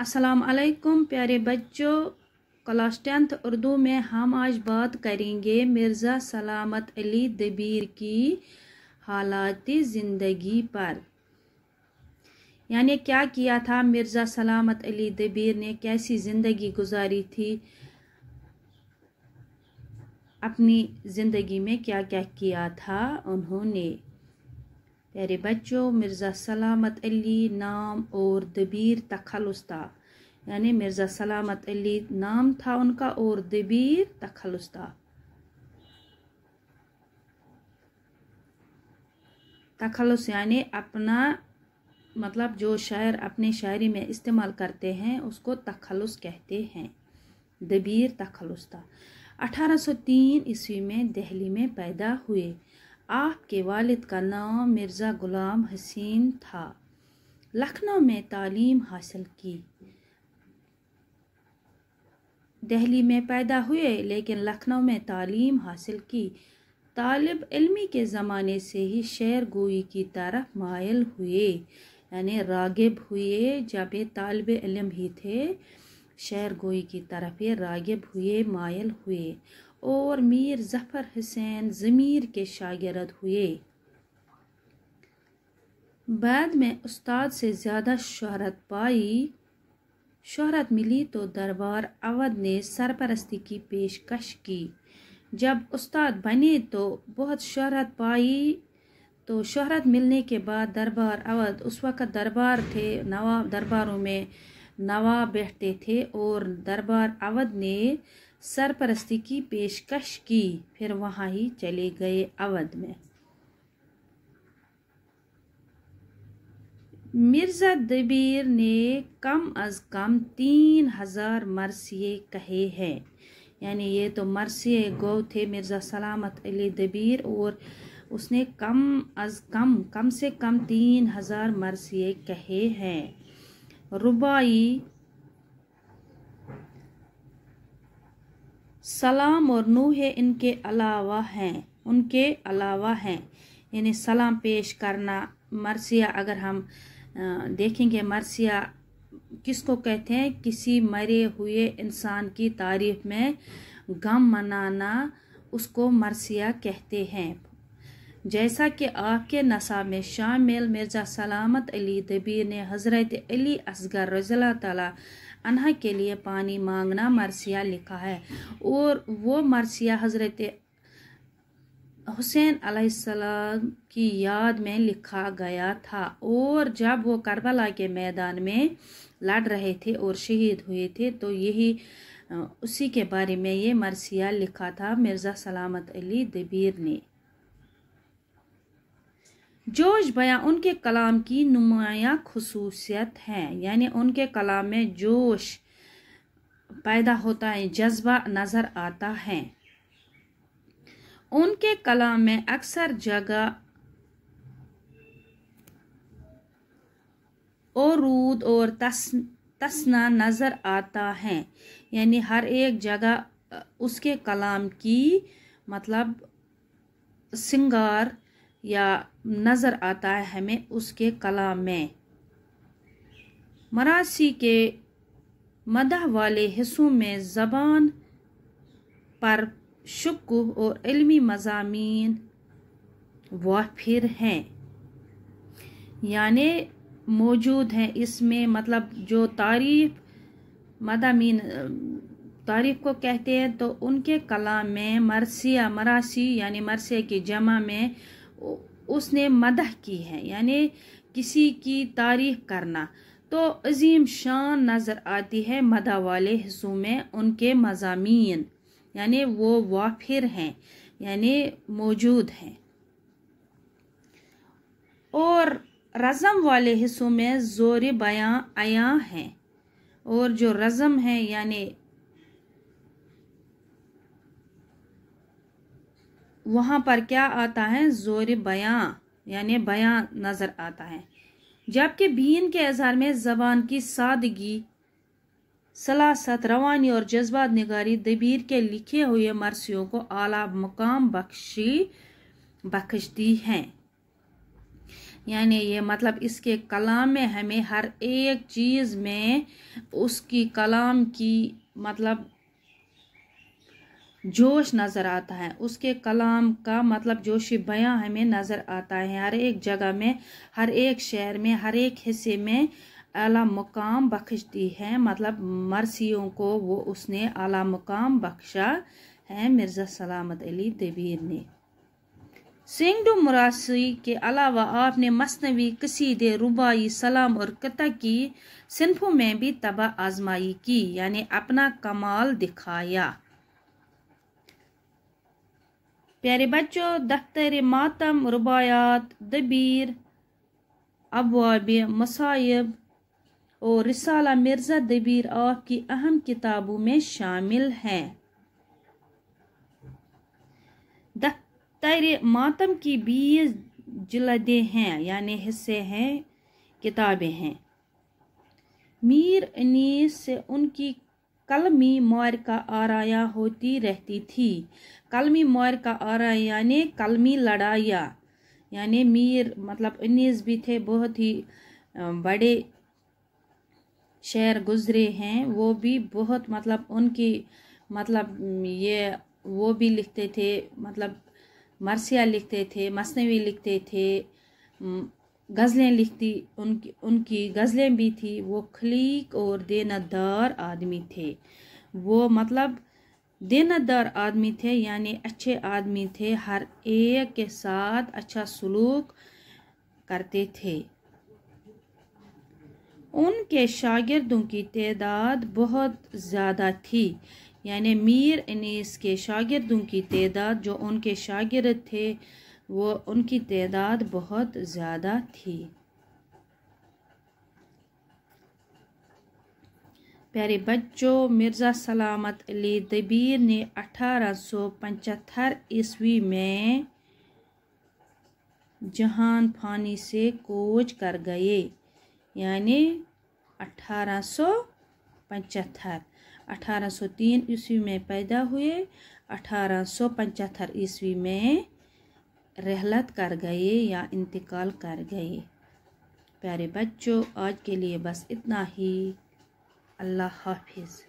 अस्सलाम वालेकुम प्यारे बच्चों क्लास टेंथ उर्दू में हम आज बात करेंगे मिर्ज़ा सलामत अली दबीर की हालात ज़िंदगी पर यानी क्या किया था मिर्ज़ा सलामत अली दबीर ने कैसी ज़िंदगी गुजारी थी अपनी ज़िंदगी में क्या क्या किया था उन्होंने प्यारे बच्चों मिर्ज़ा सलामत अली नाम और दबीर तखलस था यानी मिर्ज़ा सलामत अली नाम था उनका और दबीर तखलस था तखलस यानी अपना मतलब जो शायर अपने शायरी में इस्तेमाल करते हैं उसको तखलस कहते हैं दबीर अठारह था तीन ईस्वी में दिल्ली में पैदा हुए आपके वालिद का नाम मिर्ज़ा ग़ुलाम हसीन था लखनऊ में तालीम हासिल की दिल्ली में पैदा हुए लेकिन लखनऊ में तालीम हासिल की तालब इलमी के ज़माने से ही शेर गोई की तरफ मायल हुए यानी रागिब हुए जब ये तालब इलम ही थे शेर गोई की तरफ ये रागिब हुए मायल हुए और मीर ज़फ़र हुसैन ज़मीर के शागिरद हुए बाद में उस्ताद से ज़्यादा शहरत पाई शहरत मिली तो दरबार अवध ने सरपरस्ती की पेशकश की जब उस्ताद बने तो बहुत शहरत पाई तो शहरत मिलने के बाद दरबार अवध उस वक़्त दरबार थे नवाब दरबारों में नवाब बैठते थे और दरबार अवध ने सरपरस्ती की पेशकश की फिर वहाँ ही चले गए अवध में मिर्ज़ा दबीर ने कम अज़ कम तीन हज़ार मरसिए कहे हैं यानी ये तो मरसिए गो थे मिर्ज़ा सलामत अली दबीर और उसने कम अज़ कम कम से कम तीन हज़ार मरसिए कहे हैं रुबाई सलाम और नूह इनके अलावा हैं उनके अलावा हैं यानी सलाम पेश करना मरसिया अगर हम देखेंगे मरसिया किसको कहते हैं किसी मरे हुए इंसान की तारीफ में गम मनाना उसको मरसिया कहते हैं जैसा कि आपके नसा में शामिल मिर्ज़ा सलामत अली दबीर ने हज़रत अली असगर रज़ी अनहा के लिए पानी मांगना मरसिया लिखा है और वो मरसिया हज़रत हुसैन अलैहिस्सलाम की याद में लिखा गया था और जब वो करबला के मैदान में लड़ रहे थे और शहीद हुए थे तो यही उसी के बारे में ये मरसिया लिखा था मिर्ज़ा सलामत अली दबीर ने जोश बयां उनके कलाम की नुमाया खसूसियत है यानि उनके कलाम में जोश पैदा होता है जज्बा नज़र आता है उनके कलाम में अक्सर जगह और रूद और तस तस्ना नज़र आता है यानी हर एक जगह उसके कलाम की मतलब सिंगार या नज़र आता है हमें उसके कलाम में मरासी के मदह वाले हिस्सों में ज़बान पर शक् और इल्मी मजामी वाफिर हैं यानि मौजूद हैं इसमें मतलब जो तारीफ मदामीन तारीफ को कहते हैं तो उनके कलाम में मरसिया मरासी यानि मरसिया की जमा में उसने मदह की है यानी किसी की तारीफ करना तो अजीम शान नज़र आती है मदह वाले हिस्सों में उनके मजामी यानी वो वाफिर हैं यानी मौजूद हैं और रज़म वाले हिस्सों में ज़ोर बयां आया हैं और जो रज़म है यानी वहाँ पर क्या आता है ज़ोर बयाँ यानि बयाँ नज़र आता है जबकि बीन के अजहार में ज़बान की सादगी सलासत रवानी और जज्बात नगारी दबीर के लिखे हुए मरसियों को आला मुकाम बख्शी बख्शती हैं यानि ये मतलब इसके कलाम में हमें हर एक चीज़ में उसकी कलाम की मतलब जोश नज़र आता है उसके कलाम का मतलब जोश बयां हमें नज़र आता है हर एक जगह में हर एक शहर में हर एक हिस्से में आला मुकाम बख्शती है मतलब मरसियों को वो उसने आला मुकाम बख्शा है मिर्ज़ा सलामत अली देवीर ने सेंगडू मुरासी के अलावा आपने मसनवी कसीदे रुबाई सलाम और कत की सिंफों में भी तबाह आजमाई की यानी अपना कमाल दिखाया प्यारे बच्चों दफ्तर मातम रुबायात दबीर अबाब मसायब और रिसाला मिर्ज़ा दबीर आपकी अहम किताबों में शामिल हैं दफ्तर मातम की बीस जलदें हैं यानी हिस्से हैं किताबें हैं मीर अनीस से उनकी कलमी मोर का आराया होती रहती थी कलमी मोर का आराया यानि कलमी लड़ाया यानि मीर मतलब उन्नीस भी थे बहुत ही बड़े शहर गुजरे हैं वो भी बहुत मतलब उनकी मतलब ये वो भी लिखते थे मतलब मरसिया लिखते थे मसनवी लिखते थे गज़लें लिखती उनकी उनकी गज़लें भी थी वो खलीक और देनदार आदमी थे वो मतलब देनदार आदमी थे यानी अच्छे आदमी थे हर एक के साथ अच्छा सलूक करते थे उनके शागिर्दों की तदाद बहुत ज़्यादा थी यानी मीर अनीस के शागिर्दों की तदाद जो उनके शागिर्द थे वो उनकी तदाद बहुत ज़्यादा थी प्यारे बच्चों मिर्ज़ा सलामत अली दबीर ने अठारह सौ पचहत्तर ईस्वी में जहान फानी से कोच कर गए यानी सौ तीन ईस्वी में पैदा हुए अठारह सौ पचहत्तर ईस्वी में रहलत कर गए या इंतकाल कर गए प्यारे बच्चों आज के लिए बस इतना ही अल्लाह हाफिज़